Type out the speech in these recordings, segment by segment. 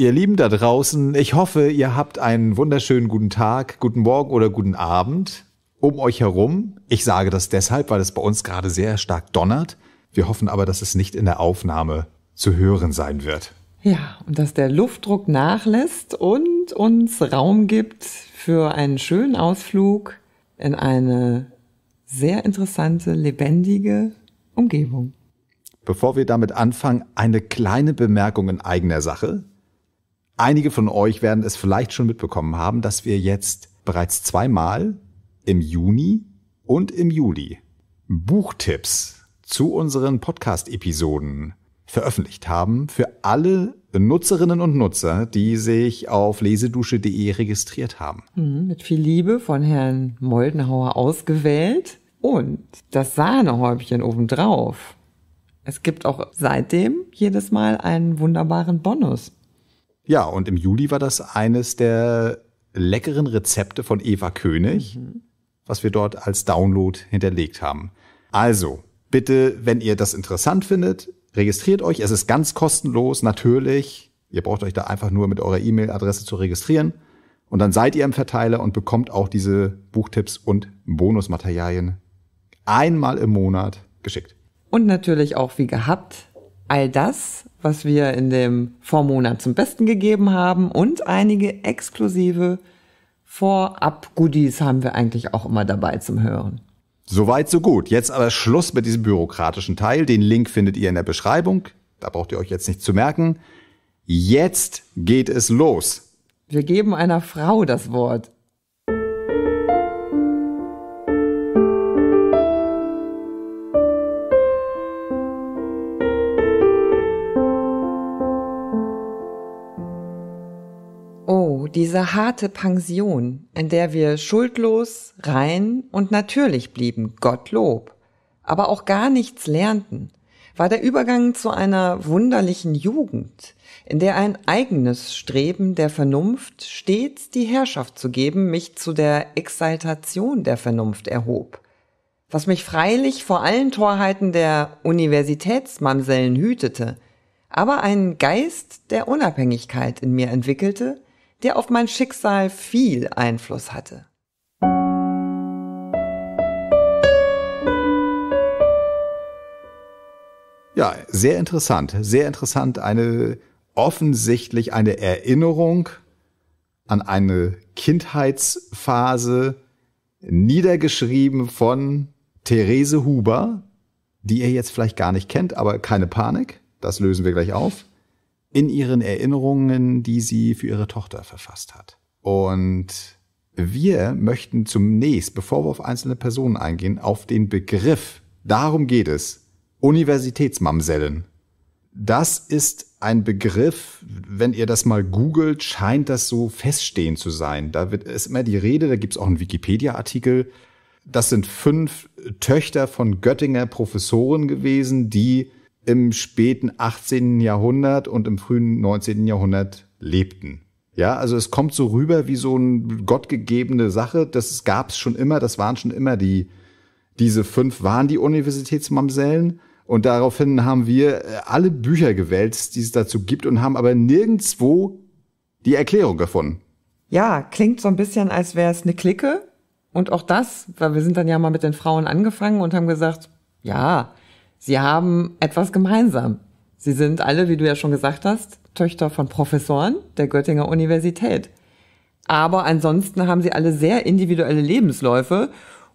Ihr Lieben da draußen, ich hoffe, ihr habt einen wunderschönen guten Tag, guten Morgen oder guten Abend um euch herum. Ich sage das deshalb, weil es bei uns gerade sehr stark donnert. Wir hoffen aber, dass es nicht in der Aufnahme zu hören sein wird. Ja, und dass der Luftdruck nachlässt und uns Raum gibt für einen schönen Ausflug in eine sehr interessante, lebendige Umgebung. Bevor wir damit anfangen, eine kleine Bemerkung in eigener Sache. Einige von euch werden es vielleicht schon mitbekommen haben, dass wir jetzt bereits zweimal im Juni und im Juli Buchtipps zu unseren Podcast-Episoden veröffentlicht haben für alle Nutzerinnen und Nutzer, die sich auf lesedusche.de registriert haben. Mhm, mit viel Liebe von Herrn Moldenhauer ausgewählt und das Sahnehäubchen obendrauf. Es gibt auch seitdem jedes Mal einen wunderbaren Bonus. Ja, und im Juli war das eines der leckeren Rezepte von Eva König, mhm. was wir dort als Download hinterlegt haben. Also, bitte, wenn ihr das interessant findet, registriert euch. Es ist ganz kostenlos, natürlich. Ihr braucht euch da einfach nur mit eurer E-Mail-Adresse zu registrieren. Und dann seid ihr im Verteiler und bekommt auch diese Buchtipps und Bonusmaterialien einmal im Monat geschickt. Und natürlich auch wie gehabt all das was wir in dem Vormonat zum Besten gegeben haben und einige exklusive Vorab-Goodies haben wir eigentlich auch immer dabei zum Hören. Soweit, so gut. Jetzt aber Schluss mit diesem bürokratischen Teil. Den Link findet ihr in der Beschreibung. Da braucht ihr euch jetzt nicht zu merken. Jetzt geht es los. Wir geben einer Frau das Wort. diese harte Pension, in der wir schuldlos, rein und natürlich blieben, Gottlob, aber auch gar nichts lernten, war der Übergang zu einer wunderlichen Jugend, in der ein eigenes Streben der Vernunft stets die Herrschaft zu geben mich zu der Exaltation der Vernunft erhob, was mich freilich vor allen Torheiten der Universitätsmamsellen hütete, aber einen Geist der Unabhängigkeit in mir entwickelte, der auf mein Schicksal viel Einfluss hatte. Ja, sehr interessant, sehr interessant. Eine offensichtlich eine Erinnerung an eine Kindheitsphase niedergeschrieben von Therese Huber, die ihr jetzt vielleicht gar nicht kennt, aber keine Panik, das lösen wir gleich auf in ihren Erinnerungen, die sie für ihre Tochter verfasst hat. Und wir möchten zunächst, bevor wir auf einzelne Personen eingehen, auf den Begriff, darum geht es, Universitätsmamsellen. Das ist ein Begriff, wenn ihr das mal googelt, scheint das so feststehend zu sein. Da wird, ist immer die Rede, da gibt's auch einen Wikipedia-Artikel. Das sind fünf Töchter von Göttinger Professoren gewesen, die im späten 18. Jahrhundert und im frühen 19. Jahrhundert lebten. Ja, also es kommt so rüber wie so eine gottgegebene Sache. Das gab es schon immer, das waren schon immer die, diese fünf waren die Universitätsmamsellen. Und daraufhin haben wir äh, alle Bücher gewälzt, die es dazu gibt und haben aber nirgendwo die Erklärung gefunden. Ja, klingt so ein bisschen, als wäre es eine Clique. Und auch das, weil wir sind dann ja mal mit den Frauen angefangen und haben gesagt, ja, Sie haben etwas gemeinsam. Sie sind alle, wie du ja schon gesagt hast, Töchter von Professoren der Göttinger Universität. Aber ansonsten haben sie alle sehr individuelle Lebensläufe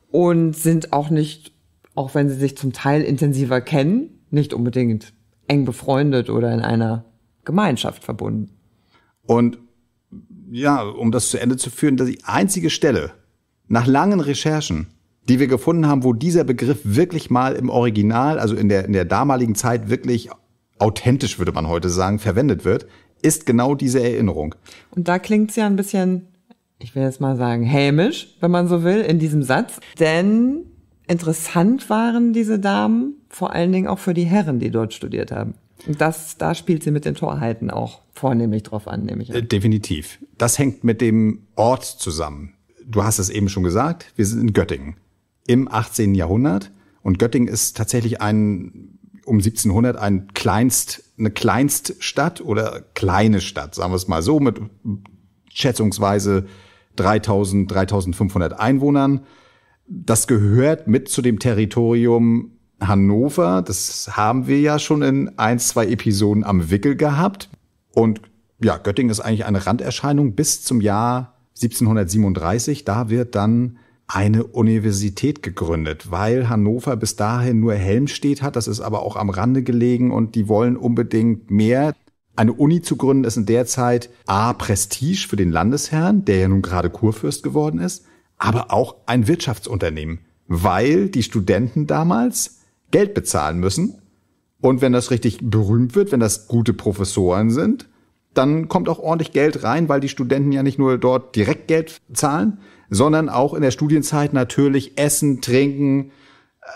und sind auch nicht, auch wenn sie sich zum Teil intensiver kennen, nicht unbedingt eng befreundet oder in einer Gemeinschaft verbunden. Und ja, um das zu Ende zu führen, die einzige Stelle nach langen Recherchen, die wir gefunden haben, wo dieser Begriff wirklich mal im Original, also in der, in der damaligen Zeit wirklich authentisch, würde man heute sagen, verwendet wird, ist genau diese Erinnerung. Und da klingt's ja ein bisschen, ich will jetzt mal sagen, hämisch, wenn man so will, in diesem Satz. Denn interessant waren diese Damen vor allen Dingen auch für die Herren, die dort studiert haben. Und das, da spielt sie mit den Torheiten auch vornehmlich drauf an, nehme ich an. Äh, definitiv. Das hängt mit dem Ort zusammen. Du hast es eben schon gesagt, wir sind in Göttingen im 18. Jahrhundert. Und Göttingen ist tatsächlich ein, um 1700 ein Kleinst, eine Kleinststadt oder kleine Stadt, sagen wir es mal so, mit schätzungsweise 3000, 3500 Einwohnern. Das gehört mit zu dem Territorium Hannover. Das haben wir ja schon in ein, zwei Episoden am Wickel gehabt. Und ja, Göttingen ist eigentlich eine Randerscheinung bis zum Jahr 1737. Da wird dann eine Universität gegründet, weil Hannover bis dahin nur Helmstedt hat. Das ist aber auch am Rande gelegen und die wollen unbedingt mehr. Eine Uni zu gründen ist in der Zeit A, Prestige für den Landesherrn, der ja nun gerade Kurfürst geworden ist, aber auch ein Wirtschaftsunternehmen, weil die Studenten damals Geld bezahlen müssen. Und wenn das richtig berühmt wird, wenn das gute Professoren sind, dann kommt auch ordentlich Geld rein, weil die Studenten ja nicht nur dort direkt Geld zahlen, sondern auch in der Studienzeit natürlich Essen, Trinken,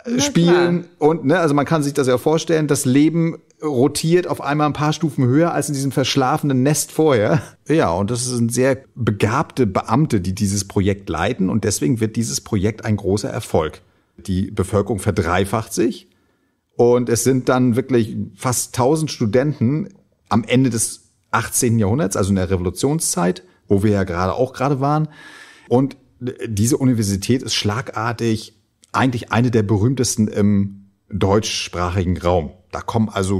ja, äh, Spielen klar. und, ne, also man kann sich das ja vorstellen, das Leben rotiert auf einmal ein paar Stufen höher als in diesem verschlafenen Nest vorher. Ja, und das sind sehr begabte Beamte, die dieses Projekt leiten und deswegen wird dieses Projekt ein großer Erfolg. Die Bevölkerung verdreifacht sich und es sind dann wirklich fast 1000 Studenten am Ende des 18. Jahrhunderts, also in der Revolutionszeit, wo wir ja gerade auch gerade waren, und äh, diese Universität ist schlagartig eigentlich eine der berühmtesten im deutschsprachigen Raum. Da kommen also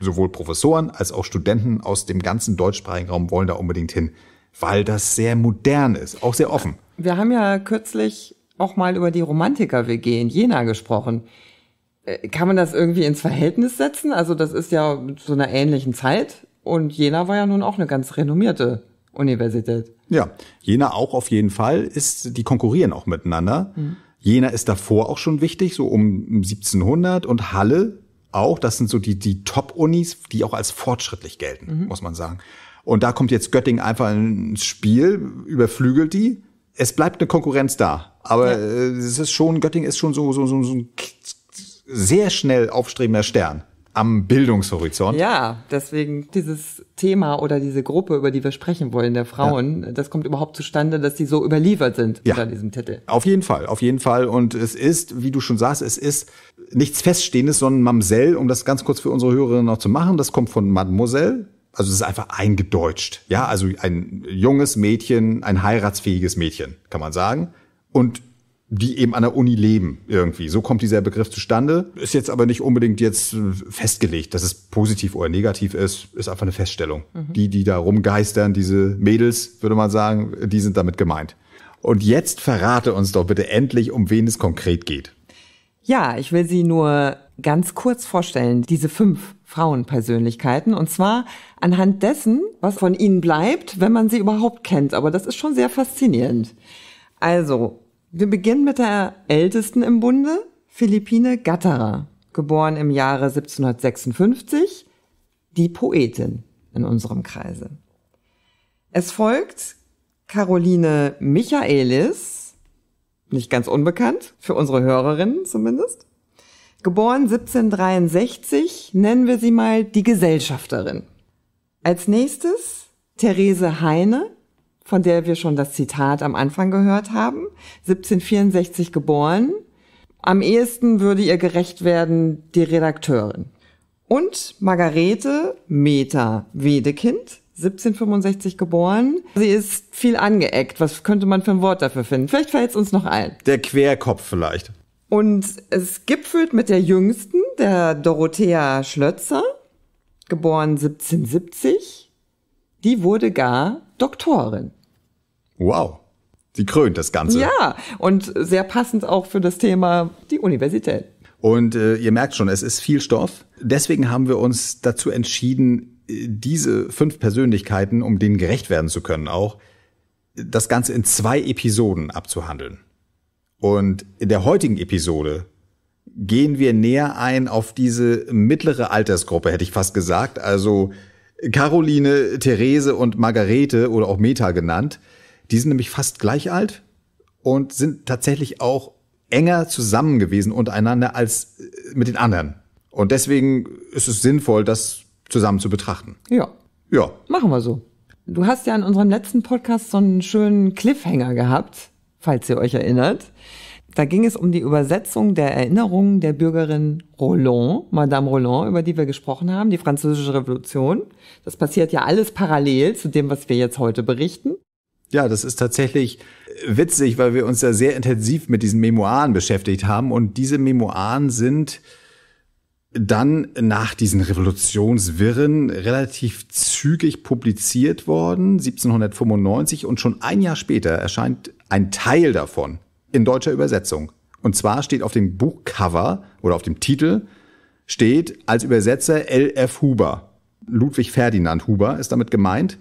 sowohl Professoren als auch Studenten aus dem ganzen deutschsprachigen Raum wollen da unbedingt hin, weil das sehr modern ist, auch sehr offen. Wir haben ja kürzlich auch mal über die Romantiker-WG in Jena gesprochen. Äh, kann man das irgendwie ins Verhältnis setzen? Also das ist ja zu einer ähnlichen Zeit und Jena war ja nun auch eine ganz renommierte Universität. Ja, Jena auch auf jeden Fall ist, die konkurrieren auch miteinander. Mhm. Jena ist davor auch schon wichtig, so um 1700 und Halle auch. Das sind so die, die Top-Unis, die auch als fortschrittlich gelten, mhm. muss man sagen. Und da kommt jetzt Göttingen einfach ins Spiel, überflügelt die. Es bleibt eine Konkurrenz da. Aber ja. Äh, es ist schon, Göttingen ist schon so, so, so, so ein sehr schnell aufstrebender Stern am Bildungshorizont. Ja, deswegen dieses Thema oder diese Gruppe, über die wir sprechen wollen, der Frauen, ja. das kommt überhaupt zustande, dass die so überliefert sind ja. unter diesem Titel. Auf jeden Fall, auf jeden Fall. Und es ist, wie du schon sagst, es ist nichts Feststehendes, sondern Mamsell, um das ganz kurz für unsere Hörerinnen noch zu machen. Das kommt von Mademoiselle. Also es ist einfach eingedeutscht. Ja, also ein junges Mädchen, ein heiratsfähiges Mädchen, kann man sagen. Und die eben an der Uni leben irgendwie. So kommt dieser Begriff zustande. Ist jetzt aber nicht unbedingt jetzt festgelegt, dass es positiv oder negativ ist. Ist einfach eine Feststellung. Mhm. Die, die da rumgeistern, diese Mädels, würde man sagen, die sind damit gemeint. Und jetzt verrate uns doch bitte endlich, um wen es konkret geht. Ja, ich will sie nur ganz kurz vorstellen, diese fünf Frauenpersönlichkeiten. Und zwar anhand dessen, was von ihnen bleibt, wenn man sie überhaupt kennt. Aber das ist schon sehr faszinierend. Also, wir beginnen mit der Ältesten im Bunde, Philippine Gatterer, geboren im Jahre 1756, die Poetin in unserem Kreise. Es folgt Caroline Michaelis, nicht ganz unbekannt, für unsere Hörerinnen zumindest. Geboren 1763, nennen wir sie mal die Gesellschafterin. Als nächstes Therese Heine, von der wir schon das Zitat am Anfang gehört haben, 1764 geboren. Am ehesten würde ihr gerecht werden die Redakteurin. Und Margarete Meta Wedekind, 1765 geboren. Sie ist viel angeeckt. Was könnte man für ein Wort dafür finden? Vielleicht fällt es uns noch ein. Der Querkopf vielleicht. Und es gipfelt mit der jüngsten, der Dorothea Schlötzer, geboren 1770. Die wurde gar Doktorin. Wow. Sie krönt das Ganze. Ja, und sehr passend auch für das Thema die Universität. Und äh, ihr merkt schon, es ist viel Stoff. Deswegen haben wir uns dazu entschieden, diese fünf Persönlichkeiten, um denen gerecht werden zu können, auch das Ganze in zwei Episoden abzuhandeln. Und in der heutigen Episode gehen wir näher ein auf diese mittlere Altersgruppe, hätte ich fast gesagt. Also Caroline, Therese und Margarete oder auch Meta genannt die sind nämlich fast gleich alt und sind tatsächlich auch enger zusammen gewesen untereinander als äh, mit den anderen. Und deswegen ist es sinnvoll, das zusammen zu betrachten. Ja. Ja. Machen wir so. Du hast ja in unserem letzten Podcast so einen schönen Cliffhanger gehabt, falls ihr euch erinnert. Da ging es um die Übersetzung der Erinnerungen der Bürgerin Roland, Madame Roland, über die wir gesprochen haben, die Französische Revolution. Das passiert ja alles parallel zu dem, was wir jetzt heute berichten. Ja, das ist tatsächlich äh, witzig, weil wir uns ja sehr intensiv mit diesen Memoiren beschäftigt haben. Und diese Memoiren sind dann nach diesen Revolutionswirren relativ zügig publiziert worden, 1795. Und schon ein Jahr später erscheint ein Teil davon in deutscher Übersetzung. Und zwar steht auf dem Buchcover oder auf dem Titel steht als Übersetzer L.F. Huber. Ludwig Ferdinand Huber ist damit gemeint.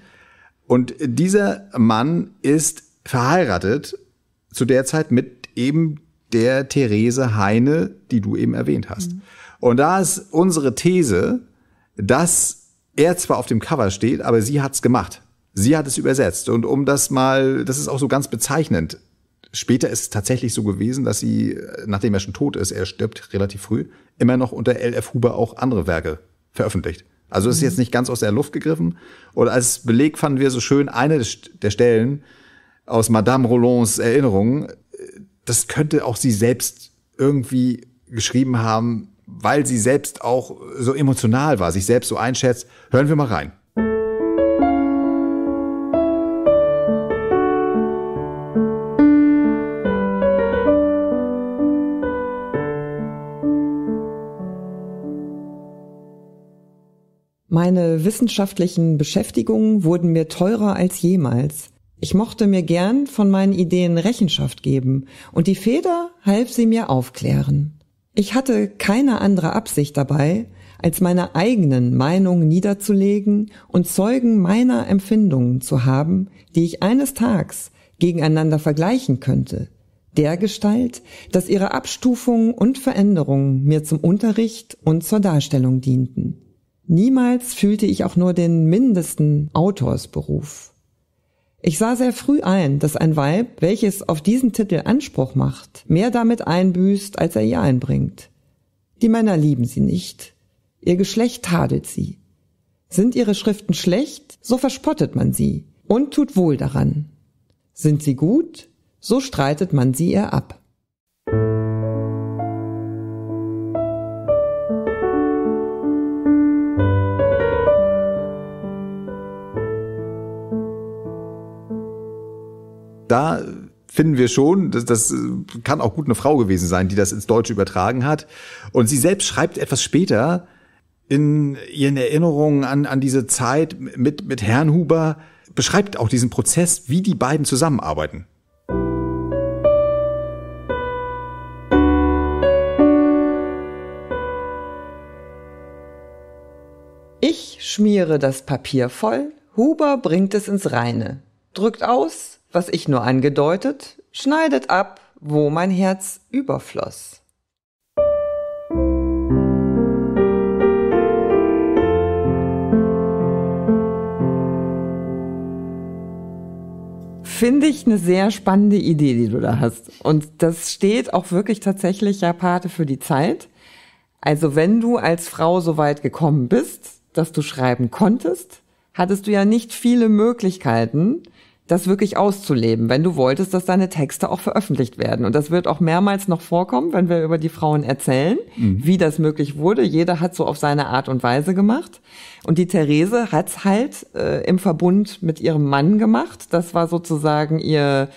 Und dieser Mann ist verheiratet zu der Zeit mit eben der Therese Heine, die du eben erwähnt hast. Mhm. Und da ist unsere These, dass er zwar auf dem Cover steht, aber sie hat's gemacht. Sie hat es übersetzt. Und um das mal, das ist auch so ganz bezeichnend. Später ist es tatsächlich so gewesen, dass sie, nachdem er schon tot ist, er stirbt relativ früh, immer noch unter L.F. Huber auch andere Werke veröffentlicht. Also ist jetzt mhm. nicht ganz aus der Luft gegriffen. Und als Beleg fanden wir so schön eine der Stellen aus Madame Rolands Erinnerungen. Das könnte auch sie selbst irgendwie geschrieben haben, weil sie selbst auch so emotional war, sich selbst so einschätzt. Hören wir mal rein. wissenschaftlichen Beschäftigungen wurden mir teurer als jemals. Ich mochte mir gern von meinen Ideen Rechenschaft geben, und die Feder half sie mir aufklären. Ich hatte keine andere Absicht dabei, als meine eigenen Meinungen niederzulegen und Zeugen meiner Empfindungen zu haben, die ich eines Tages gegeneinander vergleichen könnte, der Gestalt, dass ihre Abstufungen und Veränderungen mir zum Unterricht und zur Darstellung dienten. Niemals fühlte ich auch nur den mindesten Autorsberuf. Ich sah sehr früh ein, dass ein Weib, welches auf diesen Titel Anspruch macht, mehr damit einbüßt, als er ihr einbringt. Die Männer lieben sie nicht. Ihr Geschlecht tadelt sie. Sind ihre Schriften schlecht, so verspottet man sie und tut wohl daran. Sind sie gut, so streitet man sie ihr ab. finden wir schon. Das, das äh, kann auch gut eine Frau gewesen sein, die das ins Deutsche übertragen hat. Und sie selbst schreibt etwas später in ihren Erinnerungen an, an diese Zeit mit, mit Herrn Huber, beschreibt auch diesen Prozess, wie die beiden zusammenarbeiten. Ich schmiere das Papier voll, Huber bringt es ins Reine, drückt aus was ich nur angedeutet, schneidet ab, wo mein Herz überfloss. Finde ich eine sehr spannende Idee, die du da hast. Und das steht auch wirklich tatsächlich ja Pate für die Zeit. Also wenn du als Frau so weit gekommen bist, dass du schreiben konntest, hattest du ja nicht viele Möglichkeiten, das wirklich auszuleben, wenn du wolltest, dass deine Texte auch veröffentlicht werden. Und das wird auch mehrmals noch vorkommen, wenn wir über die Frauen erzählen, mhm. wie das möglich wurde. Jeder hat so auf seine Art und Weise gemacht. Und die Therese hat's halt äh, im Verbund mit ihrem Mann gemacht. Das war sozusagen ihr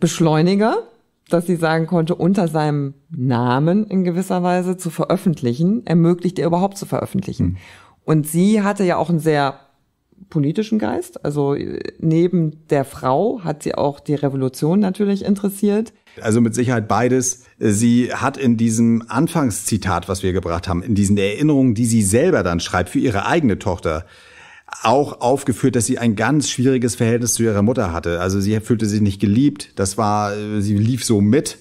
Beschleuniger, dass sie sagen konnte, unter seinem Namen in gewisser Weise zu veröffentlichen, ermöglicht ihr überhaupt zu veröffentlichen. Mhm. Und sie hatte ja auch ein sehr politischen Geist. Also äh, neben der Frau hat sie auch die Revolution natürlich interessiert. Also mit Sicherheit beides. Sie hat in diesem Anfangszitat, was wir gebracht haben, in diesen Erinnerungen, die sie selber dann schreibt für ihre eigene Tochter, auch aufgeführt, dass sie ein ganz schwieriges Verhältnis zu ihrer Mutter hatte. Also sie fühlte sich nicht geliebt. Das war, äh, sie lief so mit.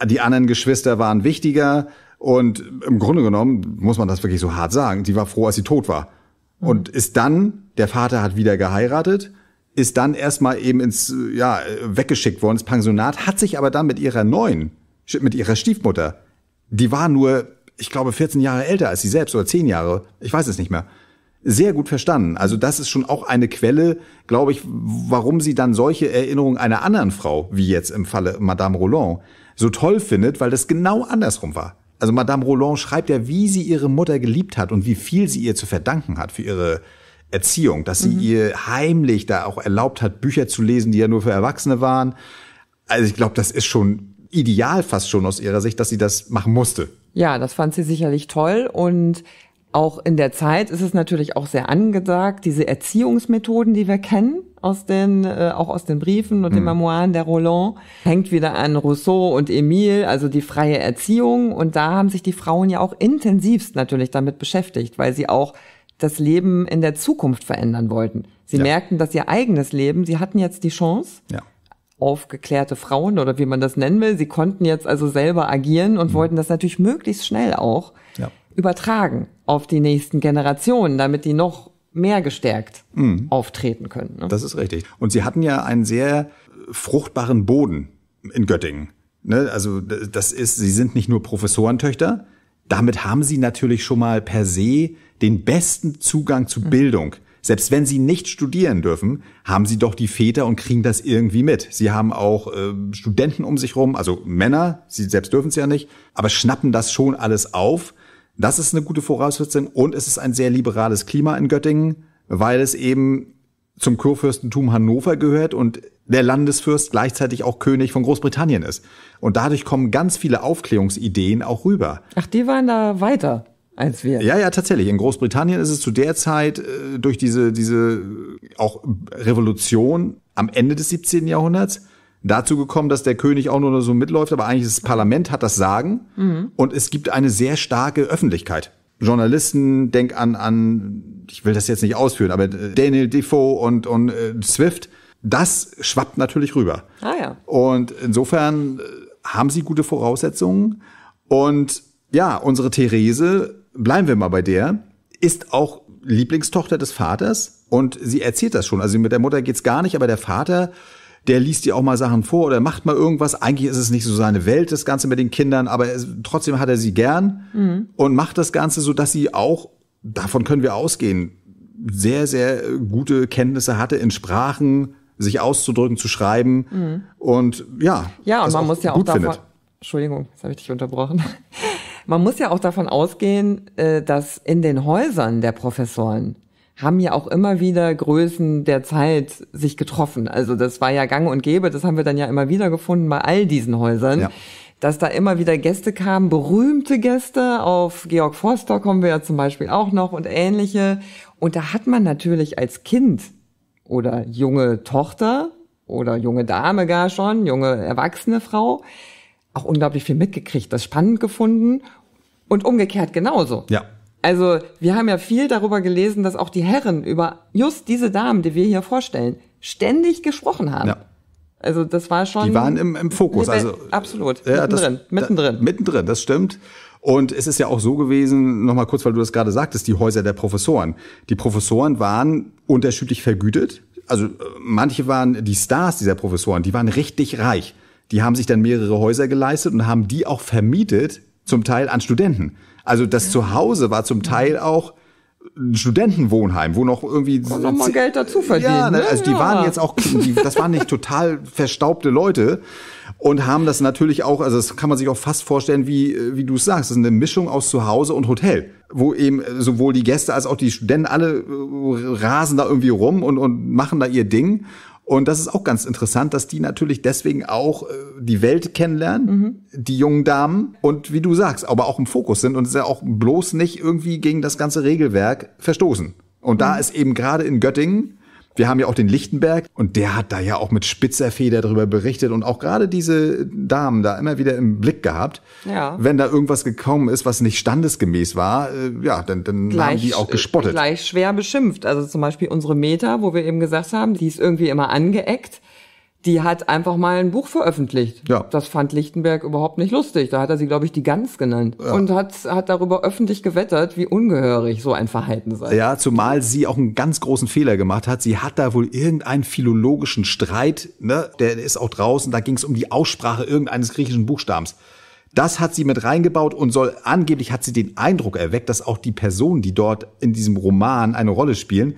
Äh, die anderen Geschwister waren wichtiger. Und im Grunde genommen muss man das wirklich so hart sagen. Sie war froh, als sie tot war. Und ist dann, der Vater hat wieder geheiratet, ist dann erstmal eben ins, ja, weggeschickt worden, ins Pensionat, hat sich aber dann mit ihrer neuen, mit ihrer Stiefmutter, die war nur, ich glaube, 14 Jahre älter als sie selbst oder 10 Jahre, ich weiß es nicht mehr, sehr gut verstanden. Also das ist schon auch eine Quelle, glaube ich, warum sie dann solche Erinnerungen einer anderen Frau, wie jetzt im Falle Madame Roland, so toll findet, weil das genau andersrum war also Madame Roland schreibt ja, wie sie ihre Mutter geliebt hat und wie viel sie ihr zu verdanken hat für ihre Erziehung, dass sie mhm. ihr heimlich da auch erlaubt hat, Bücher zu lesen, die ja nur für Erwachsene waren. Also ich glaube, das ist schon ideal fast schon aus ihrer Sicht, dass sie das machen musste. Ja, das fand sie sicherlich toll und auch in der Zeit ist es natürlich auch sehr angesagt, diese Erziehungsmethoden, die wir kennen aus den, äh, auch aus den Briefen und mhm. den Memoiren der Roland, hängt wieder an Rousseau und Emile, also die freie Erziehung. Und da haben sich die Frauen ja auch intensivst natürlich damit beschäftigt, weil sie auch das Leben in der Zukunft verändern wollten. Sie ja. merkten, dass ihr eigenes Leben, sie hatten jetzt die Chance, ja. aufgeklärte Frauen oder wie man das nennen will, sie konnten jetzt also selber agieren und mhm. wollten das natürlich möglichst schnell auch ja. übertragen auf die nächsten Generationen, damit die noch mehr gestärkt mhm. auftreten können. Ne? Das ist richtig. Und sie hatten ja einen sehr fruchtbaren Boden in Göttingen. Ne? Also das ist, sie sind nicht nur Professorentöchter, damit haben sie natürlich schon mal per se den besten Zugang zu mhm. Bildung. Selbst wenn sie nicht studieren dürfen, haben sie doch die Väter und kriegen das irgendwie mit. Sie haben auch äh, Studenten um sich rum, also Männer, sie selbst dürfen es ja nicht, aber schnappen das schon alles auf das ist eine gute Voraussetzung und es ist ein sehr liberales Klima in Göttingen, weil es eben zum Kurfürstentum Hannover gehört und der Landesfürst gleichzeitig auch König von Großbritannien ist. Und dadurch kommen ganz viele Aufklärungsideen auch rüber. Ach, die waren da weiter als wir. Ja, ja, tatsächlich. In Großbritannien ist es zu der Zeit äh, durch diese, diese äh, auch Revolution am Ende des 17. Jahrhunderts dazu gekommen, dass der König auch nur so mitläuft, aber eigentlich das Parlament hat das Sagen mhm. und es gibt eine sehr starke Öffentlichkeit. Journalisten, denk an, an, ich will das jetzt nicht ausführen, aber äh, Daniel Defoe und, und äh, Swift, das schwappt natürlich rüber. Ah ja. Und insofern äh, haben sie gute Voraussetzungen. Und ja, unsere Therese, bleiben wir mal bei der, ist auch Lieblingstochter des Vaters und sie erzählt das schon. Also mit der Mutter geht's gar nicht, aber der Vater der liest dir auch mal Sachen vor oder macht mal irgendwas. Eigentlich ist es nicht so seine Welt, das Ganze mit den Kindern, aber es, trotzdem hat er sie gern mhm. und macht das Ganze, so dass sie auch, davon können wir ausgehen, sehr, sehr gute Kenntnisse hatte in Sprachen, sich auszudrücken, zu schreiben. Mhm. Und ja. Ja, und man muss ja auch davon. Findet. Entschuldigung, jetzt habe ich dich unterbrochen. Man muss ja auch davon ausgehen, äh, dass in den Häusern der Professoren haben ja auch immer wieder Größen der Zeit sich getroffen. Also das war ja gang und gäbe, das haben wir dann ja immer wieder gefunden bei all diesen Häusern. Ja. Dass da immer wieder Gäste kamen, berühmte Gäste, auf Georg Forster kommen wir ja zum Beispiel auch noch und ähnliche. Und da hat man natürlich als Kind oder junge Tochter oder junge Dame gar schon, junge erwachsene Frau, auch unglaublich viel mitgekriegt, das spannend gefunden und umgekehrt genauso. Ja. Also wir haben ja viel darüber gelesen, dass auch die Herren über just diese Damen, die wir hier vorstellen, ständig gesprochen haben. Ja. Also das war schon. Die waren im, im Fokus. Also absolut. Ja, mittendrin, das, mittendrin. Da, mittendrin, das stimmt. Und es ist ja auch so gewesen, nochmal kurz, weil du das gerade sagtest, die Häuser der Professoren. Die Professoren waren unterschiedlich vergütet. Also äh, manche waren die Stars dieser Professoren, die waren richtig reich. Die haben sich dann mehrere Häuser geleistet und haben die auch vermietet, zum Teil an Studenten. Also das Zuhause war zum Teil auch ein Studentenwohnheim, wo noch irgendwie Kann noch mal Geld dazu verdienen. Ja, ne? also die ja. waren jetzt auch, die, das waren nicht total verstaubte Leute und haben das natürlich auch, also das kann man sich auch fast vorstellen, wie wie du es sagst, das ist eine Mischung aus Zuhause und Hotel, wo eben sowohl die Gäste als auch die Studenten alle äh, rasen da irgendwie rum und und machen da ihr Ding und das ist auch ganz interessant, dass die natürlich deswegen auch äh, die Welt kennenlernen, mhm. die jungen Damen und wie du sagst, aber auch im Fokus sind und es ja auch bloß nicht irgendwie gegen das ganze Regelwerk verstoßen. Und mhm. da ist eben gerade in Göttingen wir haben ja auch den Lichtenberg und der hat da ja auch mit spitzer Feder darüber berichtet und auch gerade diese Damen da immer wieder im Blick gehabt. Ja. Wenn da irgendwas gekommen ist, was nicht standesgemäß war, äh, ja, dann, dann gleich, haben die auch gespottet. Äh, gleich schwer beschimpft. Also zum Beispiel unsere Meter, wo wir eben gesagt haben, die ist irgendwie immer angeeckt die hat einfach mal ein Buch veröffentlicht. Ja. Das fand Lichtenberg überhaupt nicht lustig. Da hat er sie, glaube ich, die Gans genannt. Ja. Und hat, hat darüber öffentlich gewettert, wie ungehörig so ein Verhalten sei. Ja, zumal sie auch einen ganz großen Fehler gemacht hat. Sie hat da wohl irgendeinen philologischen Streit, ne? der ist auch draußen, da ging es um die Aussprache irgendeines griechischen Buchstabens. Das hat sie mit reingebaut und soll angeblich hat sie den Eindruck erweckt, dass auch die Personen, die dort in diesem Roman eine Rolle spielen,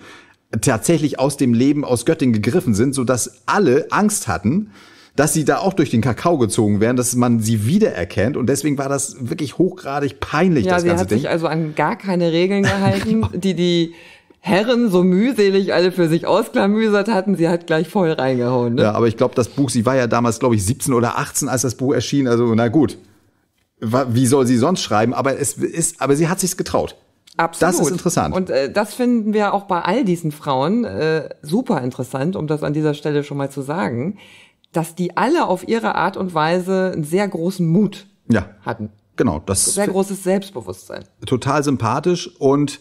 tatsächlich aus dem Leben aus Göttingen gegriffen sind, so dass alle Angst hatten, dass sie da auch durch den Kakao gezogen werden, dass man sie wiedererkennt. Und deswegen war das wirklich hochgradig peinlich, ja, das ganze Ding. sie hat sich also an gar keine Regeln gehalten, genau. die die Herren so mühselig alle für sich ausklamüsert hatten, sie hat gleich voll reingehauen. Ne? Ja, aber ich glaube, das Buch, sie war ja damals, glaube ich, 17 oder 18, als das Buch erschien. Also, na gut. Wie soll sie sonst schreiben? Aber es ist, aber sie hat sich's getraut. Absolut. Das ist interessant. Und äh, das finden wir auch bei all diesen Frauen äh, super interessant, um das an dieser Stelle schon mal zu sagen, dass die alle auf ihre Art und Weise einen sehr großen Mut ja. hatten. Genau, das sehr großes Selbstbewusstsein. Total sympathisch und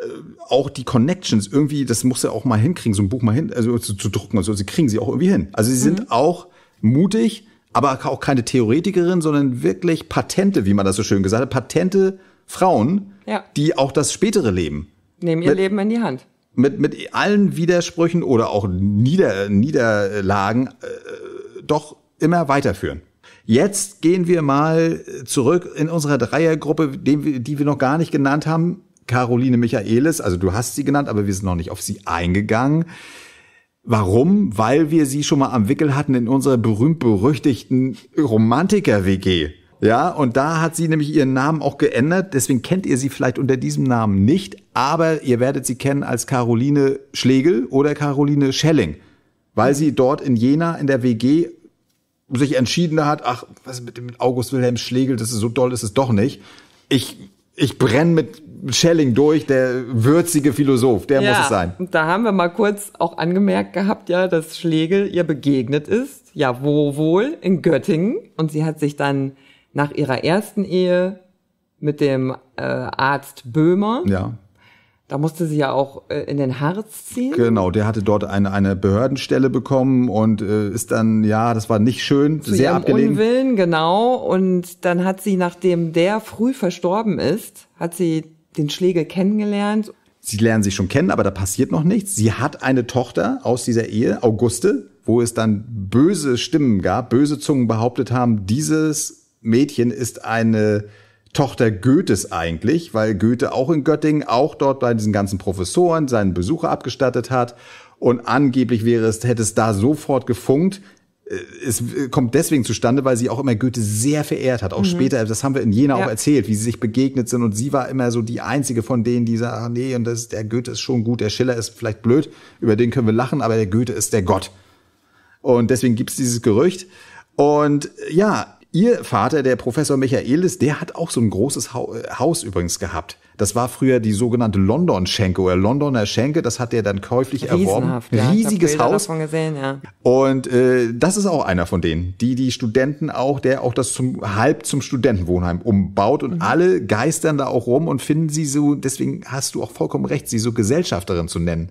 äh, auch die Connections irgendwie, das muss er auch mal hinkriegen, so ein Buch mal hin, also zu, zu drucken und so, sie kriegen sie auch irgendwie hin. Also sie sind mhm. auch mutig, aber auch keine Theoretikerin, sondern wirklich Patente, wie man das so schön gesagt hat, Patente Frauen, ja. die auch das spätere Leben nehmen ihr mit, Leben in die Hand. Mit, mit allen Widersprüchen oder auch Nieder, Niederlagen äh, doch immer weiterführen. Jetzt gehen wir mal zurück in unserer Dreiergruppe, die wir noch gar nicht genannt haben. Caroline Michaelis, also du hast sie genannt, aber wir sind noch nicht auf sie eingegangen. Warum? Weil wir sie schon mal am Wickel hatten in unserer berühmt-berüchtigten Romantiker-WG. Ja, und da hat sie nämlich ihren Namen auch geändert. Deswegen kennt ihr sie vielleicht unter diesem Namen nicht, aber ihr werdet sie kennen als Caroline Schlegel oder Caroline Schelling, weil sie dort in Jena in der WG sich entschieden hat, ach, was mit dem August Wilhelm Schlegel, das ist so doll, ist es doch nicht. Ich, ich brenne mit Schelling durch, der würzige Philosoph, der ja, muss es sein. Da haben wir mal kurz auch angemerkt gehabt, ja, dass Schlegel ihr begegnet ist. Ja, wo wohl? In Göttingen. Und sie hat sich dann nach ihrer ersten Ehe mit dem äh, Arzt Böhmer. Ja. Da musste sie ja auch äh, in den Harz ziehen. Genau, der hatte dort eine, eine Behördenstelle bekommen und äh, ist dann, ja, das war nicht schön, Zu sehr abgelegen. Unwillen, genau. Und dann hat sie, nachdem der früh verstorben ist, hat sie den Schläger kennengelernt. Sie lernen sich schon kennen, aber da passiert noch nichts. Sie hat eine Tochter aus dieser Ehe, Auguste, wo es dann böse Stimmen gab, böse Zungen behauptet haben, dieses Mädchen ist eine Tochter Goethes eigentlich, weil Goethe auch in Göttingen, auch dort bei diesen ganzen Professoren seinen Besucher abgestattet hat. Und angeblich wäre es, hätte es da sofort gefunkt. Äh, es äh, kommt deswegen zustande, weil sie auch immer Goethe sehr verehrt hat. Auch mhm. später, das haben wir in Jena ja. auch erzählt, wie sie sich begegnet sind. Und sie war immer so die einzige von denen, die sagt, ach nee, und das, der Goethe ist schon gut, der Schiller ist vielleicht blöd, über den können wir lachen, aber der Goethe ist der Gott. Und deswegen gibt es dieses Gerücht. Und ja, Ihr Vater, der Professor Michaelis, der hat auch so ein großes Haus übrigens gehabt. Das war früher die sogenannte London-Schenke oder Londoner Schenke. Das hat er dann käuflich erworben. Ja, Riesiges Haus. Gesehen, ja. Und äh, das ist auch einer von denen, die die Studenten auch, der auch das zum halb zum Studentenwohnheim umbaut und mhm. alle geistern da auch rum und finden sie so. Deswegen hast du auch vollkommen recht, sie so Gesellschafterin zu nennen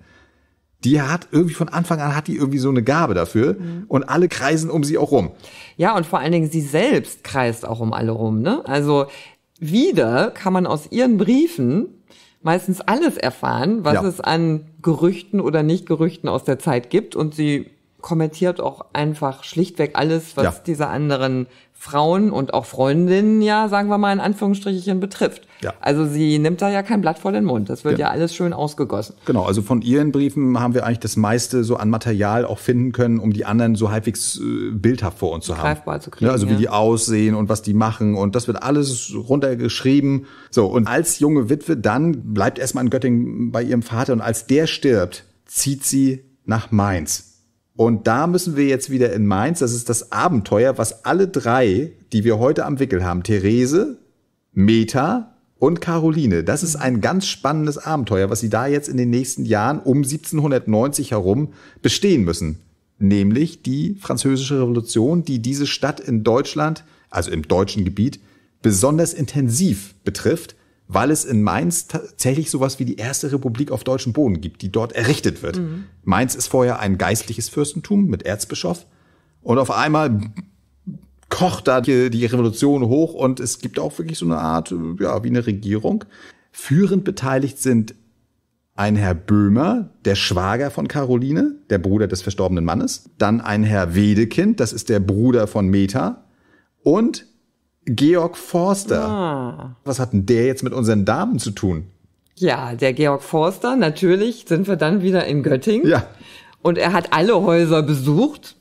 die hat irgendwie von Anfang an hat die irgendwie so eine Gabe dafür mhm. und alle kreisen um sie auch rum. Ja, und vor allen Dingen sie selbst kreist auch um alle rum, ne? Also wieder kann man aus ihren Briefen meistens alles erfahren, was ja. es an Gerüchten oder Nicht-Gerüchten aus der Zeit gibt und sie kommentiert auch einfach schlichtweg alles, was ja. diese anderen Frauen und auch Freundinnen ja, sagen wir mal in Anführungsstrichen, betrifft. Ja. Also sie nimmt da ja kein Blatt vor den Mund. Das wird ja. ja alles schön ausgegossen. Genau, also von ihren Briefen haben wir eigentlich das meiste so an Material auch finden können, um die anderen so halbwegs äh, bildhaft vor uns zu haben. Greifbar zu kriegen. Ja, ne, also wie die aussehen und was die machen und das wird alles runtergeschrieben. So, und als junge Witwe dann bleibt erstmal in Göttingen bei ihrem Vater und als der stirbt, zieht sie nach Mainz und da müssen wir jetzt wieder in Mainz, das ist das Abenteuer, was alle drei, die wir heute am Wickel haben, Therese, Meta und Caroline, das ist ein ganz spannendes Abenteuer, was sie da jetzt in den nächsten Jahren um 1790 herum bestehen müssen. Nämlich die französische Revolution, die diese Stadt in Deutschland, also im deutschen Gebiet, besonders intensiv betrifft weil es in Mainz tatsächlich sowas wie die erste Republik auf deutschem Boden gibt, die dort errichtet wird. Mhm. Mainz ist vorher ein geistliches Fürstentum mit Erzbischof und auf einmal kocht da die, die Revolution hoch und es gibt auch wirklich so eine Art, ja, wie eine Regierung. Führend beteiligt sind ein Herr Böhmer, der Schwager von Caroline, der Bruder des verstorbenen Mannes, dann ein Herr Wedekind, das ist der Bruder von Meta und Georg Forster. Ah. Was hat denn der jetzt mit unseren Damen zu tun? Ja, der Georg Forster, natürlich sind wir dann wieder in Göttingen. Ja. Und er hat alle Häuser besucht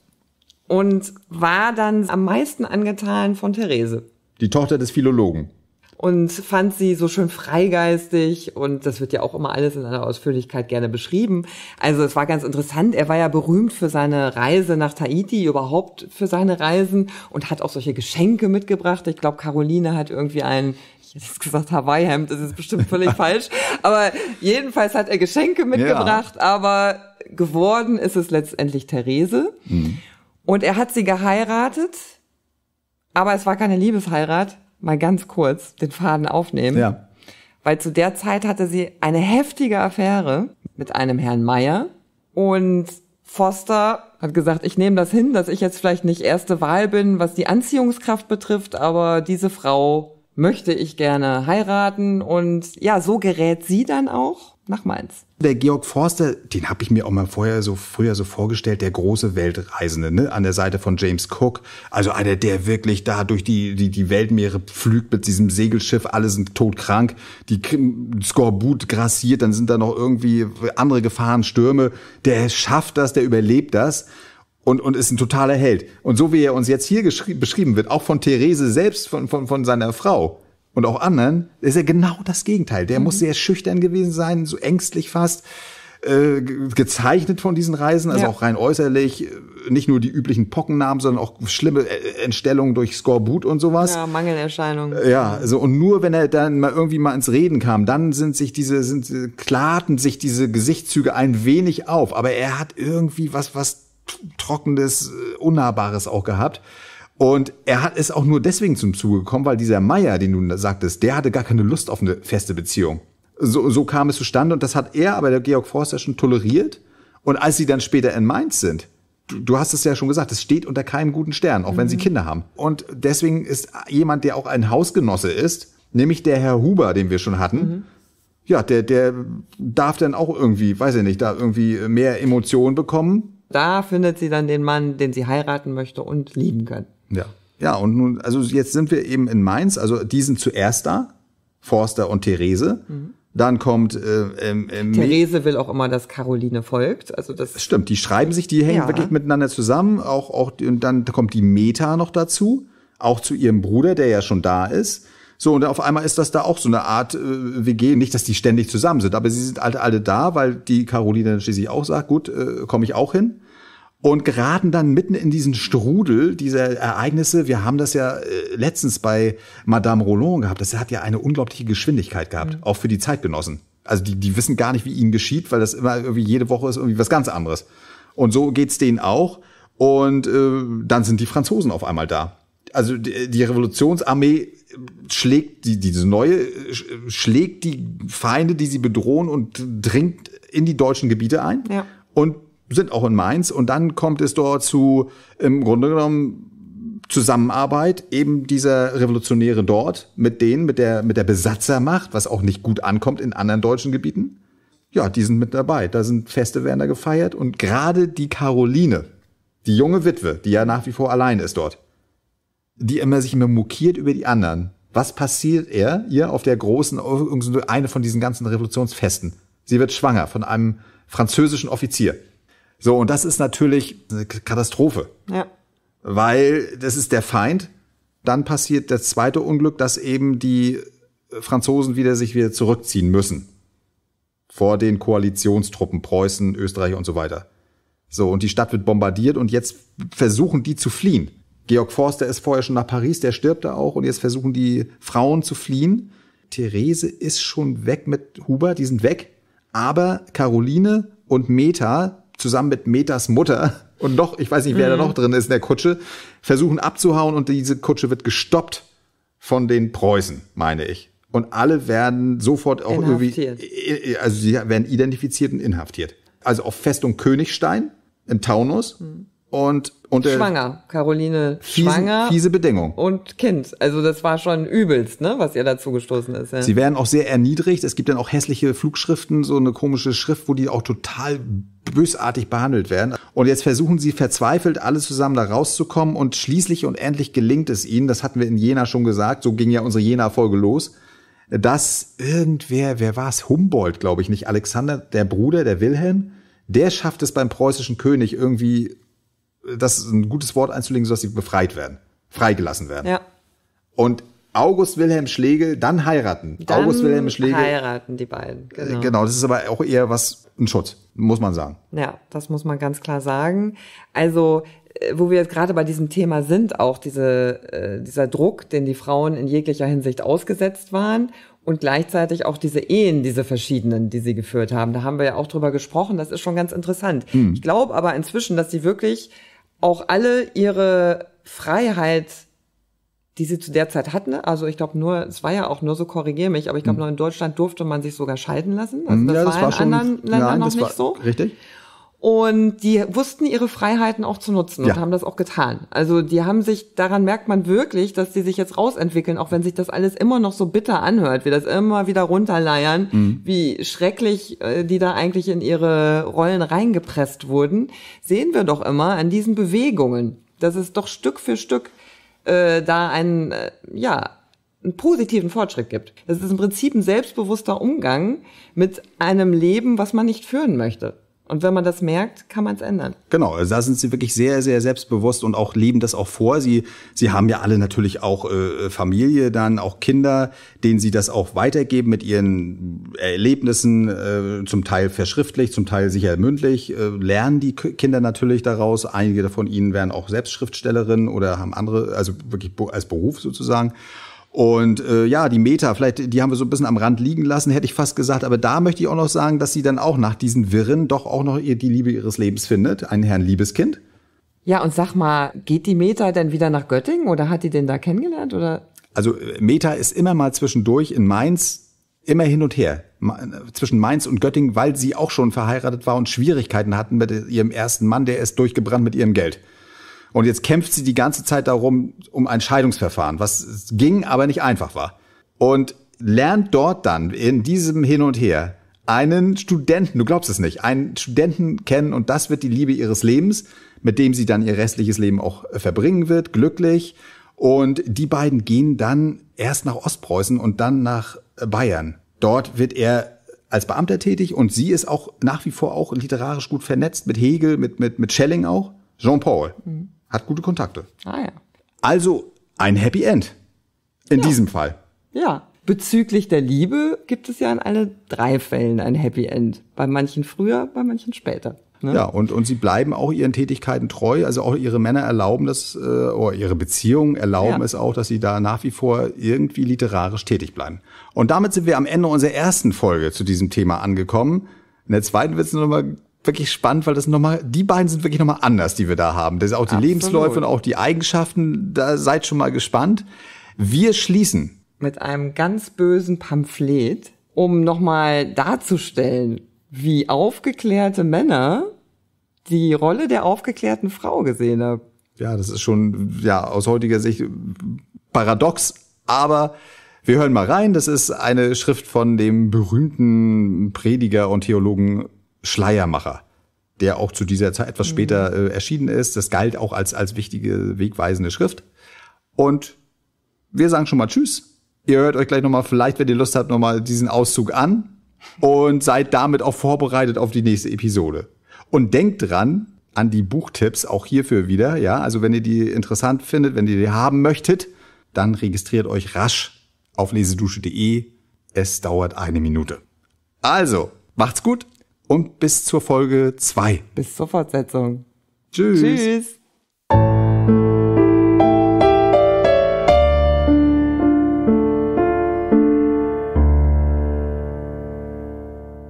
und war dann am meisten angetan von Therese. Die Tochter des Philologen und fand sie so schön freigeistig und das wird ja auch immer alles in einer Ausführlichkeit gerne beschrieben. Also es war ganz interessant. Er war ja berühmt für seine Reise nach Tahiti, überhaupt für seine Reisen und hat auch solche Geschenke mitgebracht. Ich glaube, Caroline hat irgendwie ein ich hätte jetzt gesagt Hawaii-Hemd, das ist bestimmt völlig falsch. Aber jedenfalls hat er Geschenke mitgebracht, ja. aber geworden ist es letztendlich Therese. Mhm. Und er hat sie geheiratet, aber es war keine Liebesheirat, mal ganz kurz den Faden aufnehmen. Ja. Weil zu der Zeit hatte sie eine heftige Affäre mit einem Herrn Meier und Foster hat gesagt, ich nehme das hin, dass ich jetzt vielleicht nicht erste Wahl bin, was die Anziehungskraft betrifft, aber diese Frau möchte ich gerne heiraten und ja, so gerät sie dann auch nach Mainz. Der Georg Forster, den habe ich mir auch mal vorher so früher so vorgestellt, der große Weltreisende, ne? an der Seite von James Cook. Also einer, der wirklich da durch die, die, die Weltmeere pflügt mit diesem Segelschiff, alle sind todkrank, die Skorbut grassiert, dann sind da noch irgendwie andere Gefahren, Stürme. Der schafft das, der überlebt das und, und ist ein totaler Held. Und so wie er uns jetzt hier beschrieben wird, auch von Therese selbst, von, von, von seiner Frau, und auch anderen, ist er genau das Gegenteil. Der mhm. muss sehr schüchtern gewesen sein, so ängstlich fast äh, gezeichnet von diesen Reisen, also ja. auch rein äußerlich, äh, nicht nur die üblichen Pockennamen, sondern auch schlimme äh, Entstellungen durch Skorbut und sowas. Ja, Mangelerscheinungen. Äh, ja, so also, und nur wenn er dann mal irgendwie mal ins Reden kam, dann sind sich diese sind klarten sich diese Gesichtszüge ein wenig auf, aber er hat irgendwie was was trockenes, unnahbares auch gehabt. Und er hat es auch nur deswegen zum Zuge gekommen, weil dieser Meier, den du sagtest, der hatte gar keine Lust auf eine feste Beziehung. So, so kam es zustande und das hat er, aber der Georg Forster schon toleriert. Und als sie dann später in Mainz sind, du, du hast es ja schon gesagt, es steht unter keinem guten Stern, auch mhm. wenn sie mhm. Kinder haben. Und deswegen ist jemand, der auch ein Hausgenosse ist, nämlich der Herr Huber, den wir schon hatten, mhm ja, der, der darf dann auch irgendwie, weiß ich nicht, da irgendwie mehr Emotionen bekommen. Da findet sie dann den Mann, den sie heiraten möchte und lieben kann. Ja. Ja, und nun, also jetzt sind wir eben in Mainz, also die sind zuerst da, Forster und Therese. Mhm. Dann kommt äh, ähm, ähm, Therese will auch immer, dass Caroline folgt. Also das stimmt. Die schreiben sich, die hängen ja. wirklich miteinander zusammen. Auch auch und dann kommt die Meta noch dazu, auch zu ihrem Bruder, der ja schon da ist. So und auf einmal ist das da auch so eine Art äh, WG. Nicht, dass die ständig zusammen sind, aber sie sind halt alle da, weil die Caroline dann schließlich auch sagt, gut, äh, komme ich auch hin und geraten dann mitten in diesen Strudel dieser Ereignisse. Wir haben das ja äh, letztens bei Madame Roland gehabt. Das hat ja eine unglaubliche Geschwindigkeit gehabt, mhm. auch für die Zeitgenossen. Also die, die wissen gar nicht, wie ihnen geschieht, weil das immer irgendwie jede Woche ist irgendwie was ganz anderes. Und so geht's denen auch. Und äh, dann sind die Franzosen auf einmal da. Also die, die Revolutionsarmee äh, schlägt die, diese neue äh, schlägt die Feinde, die sie bedrohen und dringt in die deutschen Gebiete ein. Ja. Und sind auch in Mainz und dann kommt es dort zu im Grunde genommen Zusammenarbeit eben dieser Revolutionäre dort mit denen, mit der, mit der Besatzermacht, was auch nicht gut ankommt in anderen deutschen Gebieten. Ja, die sind mit dabei. Da sind Feste werden da gefeiert und gerade die Caroline, die junge Witwe, die ja nach wie vor allein ist dort, die immer sich immer mokiert über die anderen. Was passiert er ihr auf der großen, eine von diesen ganzen Revolutionsfesten? Sie wird schwanger von einem französischen Offizier. So, und das ist natürlich eine Katastrophe. Ja. Weil das ist der Feind. Dann passiert das zweite Unglück, dass eben die Franzosen wieder sich wieder zurückziehen müssen. Vor den Koalitionstruppen Preußen, Österreich und so weiter. So, und die Stadt wird bombardiert und jetzt versuchen die zu fliehen. Georg Forster ist vorher schon nach Paris, der stirbt da auch und jetzt versuchen die Frauen zu fliehen. Therese ist schon weg mit Huber, die sind weg. Aber Caroline und Meta zusammen mit Metas Mutter und noch, ich weiß nicht, wer mhm. da noch drin ist in der Kutsche, versuchen abzuhauen und diese Kutsche wird gestoppt von den Preußen, meine ich. Und alle werden sofort auch inhaftiert. irgendwie, äh, äh, also sie werden identifiziert und inhaftiert. Also auf Festung Königstein im Taunus. Mhm und unter schwanger, Caroline fiesen, schwanger, fiese Bedingung und Kind. Also das war schon übelst, ne, was ihr dazu gestoßen ist. Ja. Sie werden auch sehr erniedrigt. Es gibt dann auch hässliche Flugschriften, so eine komische Schrift, wo die auch total bösartig behandelt werden. Und jetzt versuchen sie verzweifelt, alle zusammen da rauszukommen und schließlich und endlich gelingt es ihnen. Das hatten wir in Jena schon gesagt. So ging ja unsere Jena-Folge los dass irgendwer, wer war es, Humboldt, glaube ich, nicht Alexander, der Bruder, der Wilhelm, der schafft es beim preußischen König irgendwie das ist ein gutes Wort einzulegen, sodass sie befreit werden, freigelassen werden. Ja. Und August Wilhelm Schlegel dann heiraten. Dann August Wilhelm Schlegel heiraten die beiden. Äh, genau. genau, das ist aber auch eher was ein Schutz, muss man sagen. Ja, das muss man ganz klar sagen. Also äh, wo wir jetzt gerade bei diesem Thema sind, auch diese, äh, dieser Druck, den die Frauen in jeglicher Hinsicht ausgesetzt waren und gleichzeitig auch diese Ehen, diese verschiedenen, die sie geführt haben. Da haben wir ja auch drüber gesprochen. Das ist schon ganz interessant. Hm. Ich glaube aber inzwischen, dass sie wirklich auch alle ihre Freiheit, die sie zu der Zeit hatten, also ich glaube nur, es war ja auch nur so, korrigiere mich, aber ich glaube mhm. nur in Deutschland durfte man sich sogar scheiden lassen. Also hm, das, ja, das war in war anderen Ländern nein, noch nicht war, so. Richtig. Und die wussten ihre Freiheiten auch zu nutzen und ja. haben das auch getan. Also die haben sich, daran merkt man wirklich, dass die sich jetzt rausentwickeln, auch wenn sich das alles immer noch so bitter anhört, wie das immer wieder runterleiern, mhm. wie schrecklich äh, die da eigentlich in ihre Rollen reingepresst wurden, sehen wir doch immer an diesen Bewegungen, dass es doch Stück für Stück äh, da einen, äh, ja, einen positiven Fortschritt gibt. Das ist im Prinzip ein selbstbewusster Umgang mit einem Leben, was man nicht führen möchte. Und wenn man das merkt, kann man es ändern. Genau, also da sind sie wirklich sehr, sehr selbstbewusst und auch leben das auch vor. Sie, sie haben ja alle natürlich auch äh, Familie dann, auch Kinder, denen sie das auch weitergeben mit ihren Erlebnissen, äh, zum Teil verschriftlich, zum Teil sicher mündlich. Äh, lernen die Kinder natürlich daraus. Einige von ihnen werden auch selbst Schriftstellerinnen oder haben andere, also wirklich als Beruf sozusagen. Und äh, ja, die Meta, vielleicht, die haben wir so ein bisschen am Rand liegen lassen, hätte ich fast gesagt. Aber da möchte ich auch noch sagen, dass sie dann auch nach diesen Wirren doch auch noch ihr, die Liebe ihres Lebens findet, einen Herrn Liebeskind. Ja, und sag mal, geht die Meta denn wieder nach Göttingen oder hat die den da kennengelernt? Oder? Also äh, Meta ist immer mal zwischendurch in Mainz immer hin und her äh, zwischen Mainz und Göttingen, weil sie auch schon verheiratet war und Schwierigkeiten hatten mit ihrem ersten Mann, der ist durchgebrannt mit ihrem Geld. Und jetzt kämpft sie die ganze Zeit darum, um ein Scheidungsverfahren, was ging, aber nicht einfach war. Und lernt dort dann in diesem Hin und Her einen Studenten, du glaubst es nicht, einen Studenten kennen und das wird die Liebe ihres Lebens, mit dem sie dann ihr restliches Leben auch äh, verbringen wird, glücklich. Und die beiden gehen dann erst nach Ostpreußen und dann nach äh, Bayern. Dort wird er als Beamter tätig und sie ist auch nach wie vor auch literarisch gut vernetzt mit Hegel, mit, mit, mit Schelling auch, Jean-Paul. Mhm. Hat gute Kontakte. Ah ja. Also ein Happy End. In ja. diesem Fall. Ja. Bezüglich der Liebe gibt es ja in alle drei Fällen ein Happy End. Bei manchen früher, bei manchen später. Ne? Ja, und, und sie bleiben auch ihren Tätigkeiten treu. Also auch ihre Männer erlauben das, äh, oder ihre Beziehungen erlauben ja. es auch, dass sie da nach wie vor irgendwie literarisch tätig bleiben. Und damit sind wir am Ende unserer ersten Folge zu diesem Thema angekommen. In der zweiten wird es nochmal wirklich spannend, weil das nochmal, die beiden sind wirklich nochmal anders, die wir da haben. Das ist auch die Absolut. Lebensläufe und auch die Eigenschaften, da seid schon mal gespannt. Wir schließen. Mit einem ganz bösen Pamphlet, um nochmal darzustellen, wie aufgeklärte Männer die Rolle der aufgeklärten Frau gesehen haben. Ja, das ist schon, ja, aus heutiger Sicht paradox, aber wir hören mal rein. Das ist eine Schrift von dem berühmten Prediger und Theologen Schleiermacher, der auch zu dieser Zeit etwas mhm. später äh, erschienen ist. Das galt auch als, als wichtige, wegweisende Schrift. Und wir sagen schon mal Tschüss. Ihr hört euch gleich nochmal, vielleicht, wenn ihr Lust habt, nochmal diesen Auszug an und seid damit auch vorbereitet auf die nächste Episode. Und denkt dran, an die Buchtipps auch hierfür wieder. Ja, also wenn ihr die interessant findet, wenn ihr die haben möchtet, dann registriert euch rasch auf lesedusche.de. Es dauert eine Minute. Also, macht's gut und bis zur Folge 2. Bis zur Fortsetzung. Tschüss. Tschüss.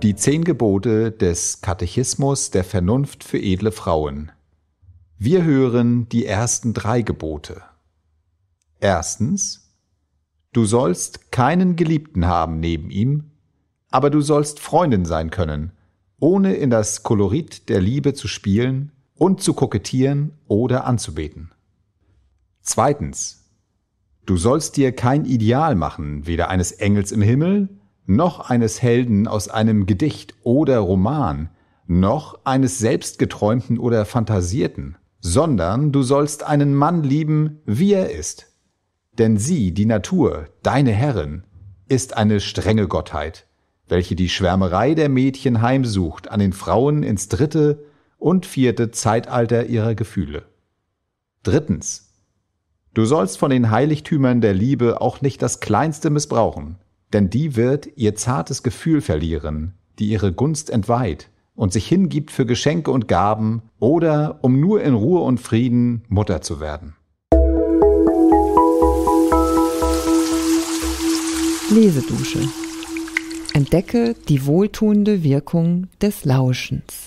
Die zehn Gebote des Katechismus der Vernunft für edle Frauen. Wir hören die ersten drei Gebote. Erstens, du sollst keinen Geliebten haben neben ihm, aber du sollst Freundin sein können ohne in das Kolorit der Liebe zu spielen und zu kokettieren oder anzubeten. Zweitens. Du sollst dir kein Ideal machen, weder eines Engels im Himmel, noch eines Helden aus einem Gedicht oder Roman, noch eines selbstgeträumten oder fantasierten, sondern du sollst einen Mann lieben, wie er ist. Denn sie, die Natur, deine Herrin, ist eine strenge Gottheit, welche die Schwärmerei der Mädchen heimsucht an den Frauen ins dritte und vierte Zeitalter ihrer Gefühle. Drittens. Du sollst von den Heiligtümern der Liebe auch nicht das kleinste missbrauchen, denn die wird ihr zartes Gefühl verlieren, die ihre Gunst entweiht und sich hingibt für Geschenke und Gaben oder um nur in Ruhe und Frieden Mutter zu werden. Lesedusche entdecke die wohltuende Wirkung des Lauschens.